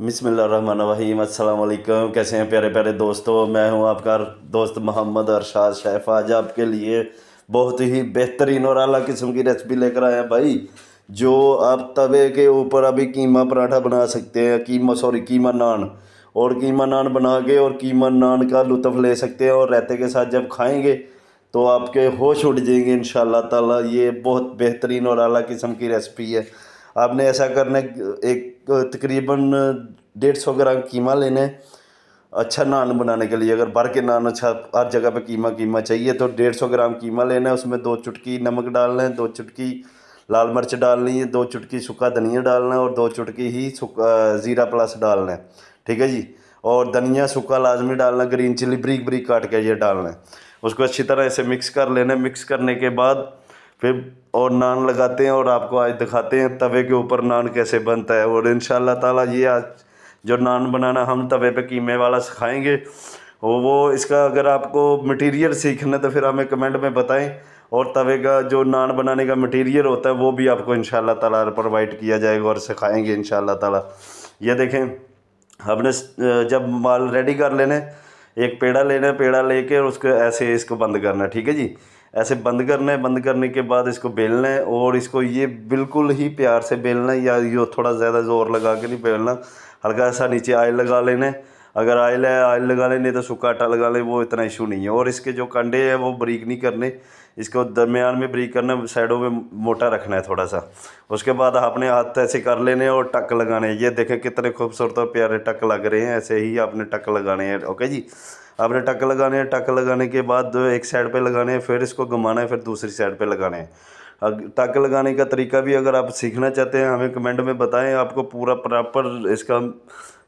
बसमीम अल्लाम कैसे हैं प्यारे प्यारे दोस्तों मैं हूं आपका दोस्त मोहम्मद अरशाद शैफ आज आपके लिए बहुत ही बेहतरीन और अली किस्म की रेसिपी लेकर आए हैं भाई जो आप तवे के ऊपर अभी कीमा पराठा बना सकते हैं कीमा सॉरी कीमा नान और कीमा नान बना के और कीमा नान का लुत्फ़ ले सकते हैं और रहते के साथ जब खाएँगे तो आपके होश उठ जाएंगे इन ताला ये बहुत बेहतरीन और अली किस्म की रेसिपी है आपने ऐसा करना एक तकरीबन डेढ़ सौ ग्राम कीमा लेना है अच्छा नान बनाने के लिए अगर भर के नान अच्छा हर जगह पे कीमा कीमा चाहिए तो डेढ़ सौ ग्राम कीमा लेना है उसमें दो चुटकी नमक डालना है दो चुटकी लाल मिर्च डालनी है दो चुटकी सूखा धनिया डालना है और दो चुटकी ही ज़ीरा प्लस डालना है ठीक है जी और धनिया सूखा लाजमी डालना ग्रीन चिली ब्रीक ब्रीक काट के ये डालना है उसको अच्छी तरह ऐसे मिक्स कर लेना है मिक्स करने के बाद फिर और नान लगाते हैं और आपको आज दिखाते हैं तवे के ऊपर नान कैसे बनता है और इन ताला ये आज जो नान बनाना हम तवे पे कीमे वाला सिखाएंगे और वो इसका अगर आपको मटेरियल सीखना है तो फिर हमें कमेंट में बताएं और तवे का जो नान बनाने का मटेरियल होता है वो भी आपको इन ताला प्रोवाइड किया जाएगा और सिखाएंगे इन ताला ये देखें हमने जब माल रेडी कर लेने एक पेड़ा लेना है पेड़ा लेके और उसको ऐसे इसको बंद करना ठीक है जी ऐसे बंद करना है बंद करने के बाद इसको बेलना है और इसको ये बिल्कुल ही प्यार से बेलना है या यो थोड़ा ज़्यादा ज़ोर लगा के नहीं बेलना हल्का सा नीचे आयल लगा लेना अगर आयल है आयल लगा लें नहीं तो सूखा आटा लगा लें वो इतना इशू नहीं है और इसके जो कंडे हैं वो ब्रीक नहीं करने इसको दरमियान में ब्रीक करना साइडों में मोटा रखना है थोड़ा सा उसके बाद आपने हाथ ऐसे कर लेने और टक लगाने ये देखें कितने खूबसूरत और प्यारे टक लग रहे हैं ऐसे ही आपने टक लगाने हैं ओके जी आपने टक लगाने हैं टक लगाने के बाद एक साइड पे लगाने हैं फिर इसको घुमाना है फिर दूसरी साइड पे लगाने हैं टक लगाने का तरीका भी अगर आप सीखना चाहते हैं हमें कमेंट में बताएं आपको पूरा प्रॉपर इसका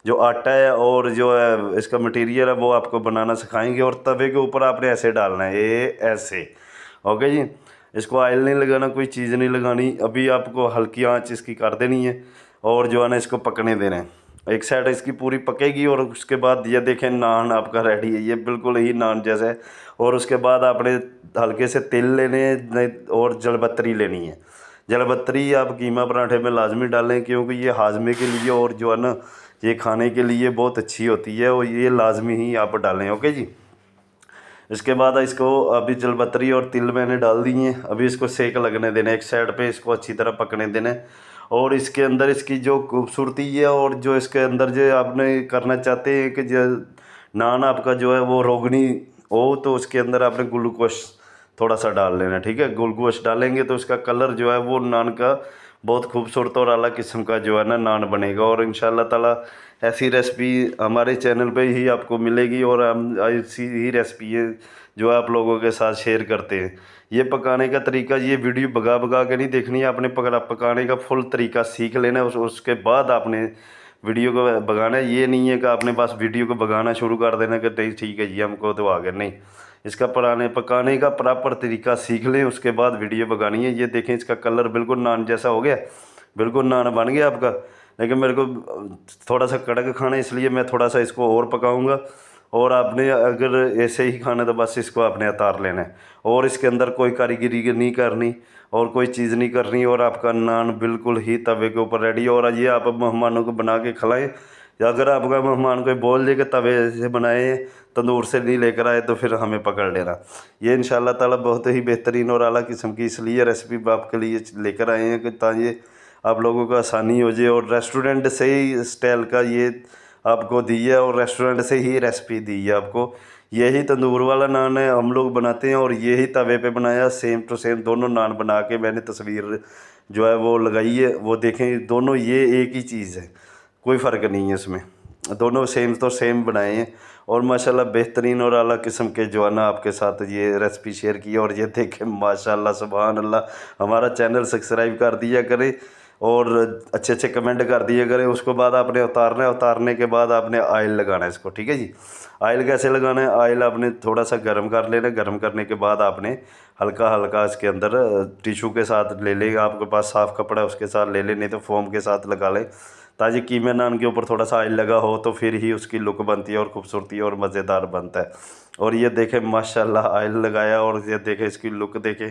जो आटा है और जो है इसका मटेरियल है वो आपको बनाना सिखाएंगे और तवे के ऊपर आपने ऐसे डालना है ये ऐसे ओके जी इसको आयल नहीं लगाना कोई चीज़ नहीं लगानी अभी आपको हल्की आँच इसकी कर देनी है और जो है ना इसको पकने देना है एक साइड इसकी पूरी पकेगी और उसके बाद ये देखें नान आपका रेडी है ये बिल्कुल ही नान जैसा है और उसके बाद आपने हल्के से तिल लेने और जलबत्तरी लेनी है जलबत्तरी आप कीमा पराठे में लाजमी डालें क्योंकि ये हाजमे के लिए और जो है ना ये खाने के लिए बहुत अच्छी होती है और ये लाजमी ही आप डालें ओके जी इसके बाद इसको अभी जलबत्तरी और तिल मैंने डाल दी हैं अभी इसको सेक लगने देना एक साइड पे इसको अच्छी तरह पकने देना और इसके अंदर इसकी जो खूबसूरती है और जो इसके अंदर जो आपने करना चाहते हैं कि जो नान आपका जो है वो रोगनी हो तो उसके अंदर आपने ग्लूकोश थोड़ा सा डाल लेना ठीक है ग्लूकोश डालेंगे तो उसका कलर जो है वो नान का बहुत खूबसूरत और अला किस्म का जो है ना नान बनेगा और इन ताला ऐसी रेसिपी हमारे चैनल पे ही आपको मिलेगी और हम ऐसी ही रेसिपी जो आप लोगों के साथ शेयर करते हैं ये पकाने का तरीका ये वीडियो भगा भगा के नहीं देखनी है आपने पकड़ा पकाने का फुल तरीका सीख लेना है उस, उसके बाद आपने वीडियो को भगाना है ये नहीं है कि आपने बस वीडियो को भगाना शुरू कर देना कि नहीं ठीक है जी हमको तो आ गया नहीं इसका पराने पकाने का प्रॉपर तरीका सीख लें उसके बाद वीडियो बगानी है ये देखें इसका कलर बिल्कुल नान जैसा हो गया बिल्कुल नान बन गया आपका लेकिन मेरे को थोड़ा सा कड़क खाना है इसलिए मैं थोड़ा सा इसको और पकाऊंगा और आपने अगर ऐसे ही खाना तो बस इसको आपने उतार लेना है और इसके अंदर कोई कारीगरी नहीं करनी और कोई चीज़ नहीं करनी और आपका नान बिल्कुल ही तवे के ऊपर रेडी और ये आप मेहमानों को बना के या अगर आपका मेहमान कोई बोल दे कि तवे से बनाए तंदूर से नहीं लेकर आए तो फिर हमें पकड़ लेना ये इन ताला बहुत ही बेहतरीन और अली किस्म की इसलिए रेसिपी आपके लिए लेकर आए हैं कि ताकि आप लोगों को आसानी हो जाए और रेस्टोरेंट से ही स्टाइल का ये आपको दी है और रेस्टोरेंट से ही रेसिपी दी है आपको यही तंदूर वाला नान है हम लोग बनाते हैं और यही तवे पे बनाया सेम टू सेम दोनों नान बना के मैंने तस्वीर जो है वो लगाई है वो देखें दोनों ये एक ही चीज़ है कोई फ़र्क नहीं है इसमें दोनों सेम तो सेम बनाए हैं और माशाल्लाह बेहतरीन और अला किस्म के जो है ना आपके साथ ये रेसिपी शेयर की और ये देखें माशाल्लाह सुबहान अल्लाह हमारा चैनल सब्सक्राइब कर दिया करें और अच्छे अच्छे कमेंट कर दिए करें उसके बाद आपने उतारना है उतारने के बाद आपने आयल लगाना है इसको ठीक है जी आयल कैसे लगाना है आयल आपने थोड़ा सा गर्म कर लेना गर्म करने के बाद आपने हल्का हल्का इसके अंदर टिशू के साथ ले लेगा आपके पास साफ़ कपड़ा उसके साथ ले ले नहीं तो फोम के साथ लगा लें ताकि नान के ऊपर थोड़ा सा आयल लगा हो तो फिर ही उसकी लुक बनती है और खूबसूरती और मज़ेदार बनता है और ये देखें माशाल्लाह आयल लगाया और ये देखें इसकी लुक देखें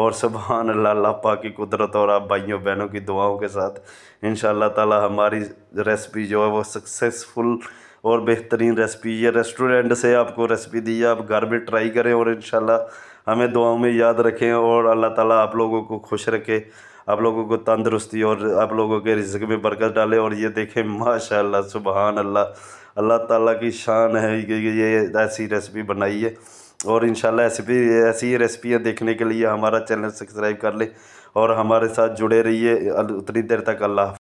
और सुबहान अल्लाह अल्लाह पाक की कुदरत और आप भाइयों बहनों की दुआओं के साथ इन ताला हमारी रेसिपी जो है वो सक्सेसफुल और बेहतरीन रेसिपी ये रेस्टोरेंट से आपको रेसिपी दी है आप घर में ट्राई करें और इन हमें दुआओं में याद रखें और अल्लाह ताला आप लोगों को खुश रखें आप लोगों को तंदरुस्ती और आप लोगों के रिज्क में बरकत डाले और ये देखें माशाल्लाह सुबहान अल्लाह अल्लाह ताला की शान है कि ये ऐसी रेसिपी बनाई है और इन रेसिपी ऐसी ही रेसिपियाँ देखने के लिए हमारा चैनल सब्सक्राइब कर लें और हमारे साथ जुड़े रहिए उतनी देर तक अल्लाह